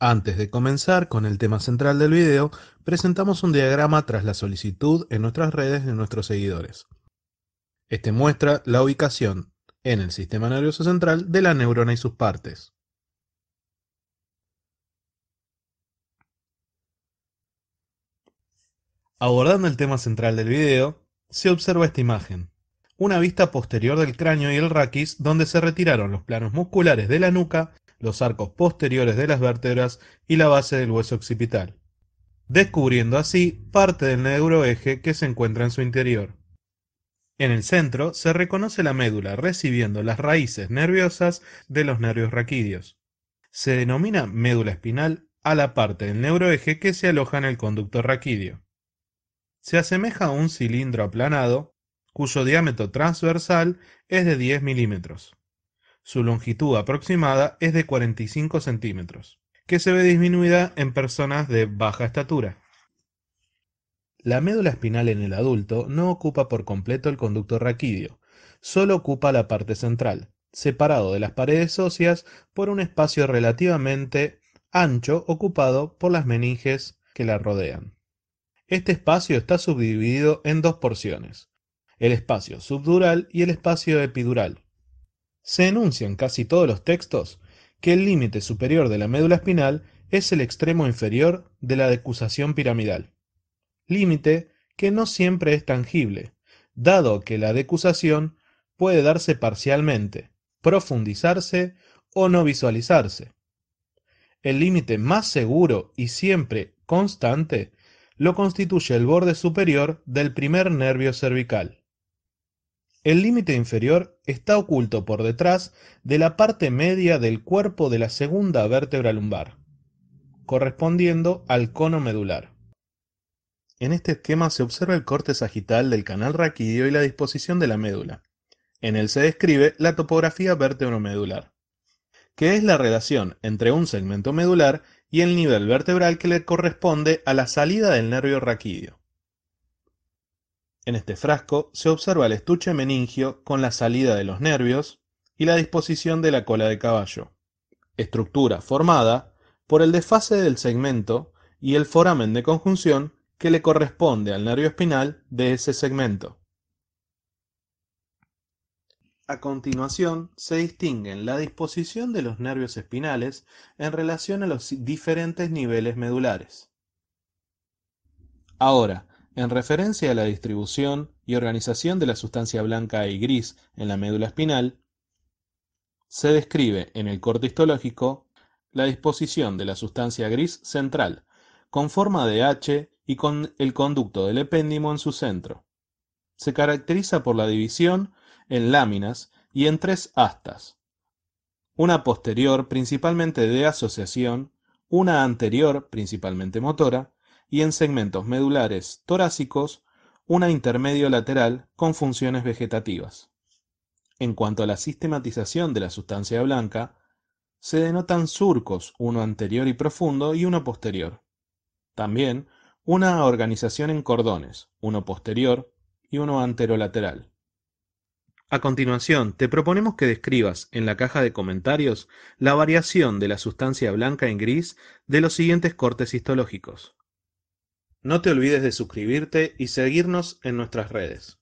Antes de comenzar con el tema central del video, presentamos un diagrama tras la solicitud en nuestras redes de nuestros seguidores. Este muestra la ubicación en el sistema nervioso central de la neurona y sus partes. Abordando el tema central del video, se observa esta imagen, una vista posterior del cráneo y el raquis donde se retiraron los planos musculares de la nuca los arcos posteriores de las vértebras y la base del hueso occipital, descubriendo así parte del neuroeje que se encuentra en su interior. En el centro se reconoce la médula recibiendo las raíces nerviosas de los nervios raquídeos. Se denomina médula espinal a la parte del neuroeje que se aloja en el conducto raquídeo. Se asemeja a un cilindro aplanado, cuyo diámetro transversal es de 10 milímetros. Su longitud aproximada es de 45 centímetros, que se ve disminuida en personas de baja estatura. La médula espinal en el adulto no ocupa por completo el conducto raquídeo, solo ocupa la parte central, separado de las paredes óseas por un espacio relativamente ancho ocupado por las meninges que la rodean. Este espacio está subdividido en dos porciones, el espacio subdural y el espacio epidural, se enuncia en casi todos los textos que el límite superior de la médula espinal es el extremo inferior de la decusación piramidal, límite que no siempre es tangible, dado que la decusación puede darse parcialmente, profundizarse o no visualizarse. El límite más seguro y siempre constante lo constituye el borde superior del primer nervio cervical. El límite inferior está oculto por detrás de la parte media del cuerpo de la segunda vértebra lumbar, correspondiendo al cono medular. En este esquema se observa el corte sagital del canal raquídeo y la disposición de la médula. En él se describe la topografía vertebro-medular, que es la relación entre un segmento medular y el nivel vertebral que le corresponde a la salida del nervio raquídeo. En este frasco se observa el estuche meningio con la salida de los nervios y la disposición de la cola de caballo, estructura formada por el desfase del segmento y el foramen de conjunción que le corresponde al nervio espinal de ese segmento. A continuación, se distinguen la disposición de los nervios espinales en relación a los diferentes niveles medulares. Ahora, en referencia a la distribución y organización de la sustancia blanca y gris en la médula espinal, se describe en el corte histológico la disposición de la sustancia gris central, con forma de H y con el conducto del epéndimo en su centro. Se caracteriza por la división en láminas y en tres astas, una posterior principalmente de asociación, una anterior principalmente motora y en segmentos medulares torácicos una intermedio lateral con funciones vegetativas. En cuanto a la sistematización de la sustancia blanca, se denotan surcos, uno anterior y profundo y uno posterior. También una organización en cordones, uno posterior y uno anterolateral. A continuación, te proponemos que describas en la caja de comentarios la variación de la sustancia blanca en gris de los siguientes cortes histológicos. No te olvides de suscribirte y seguirnos en nuestras redes.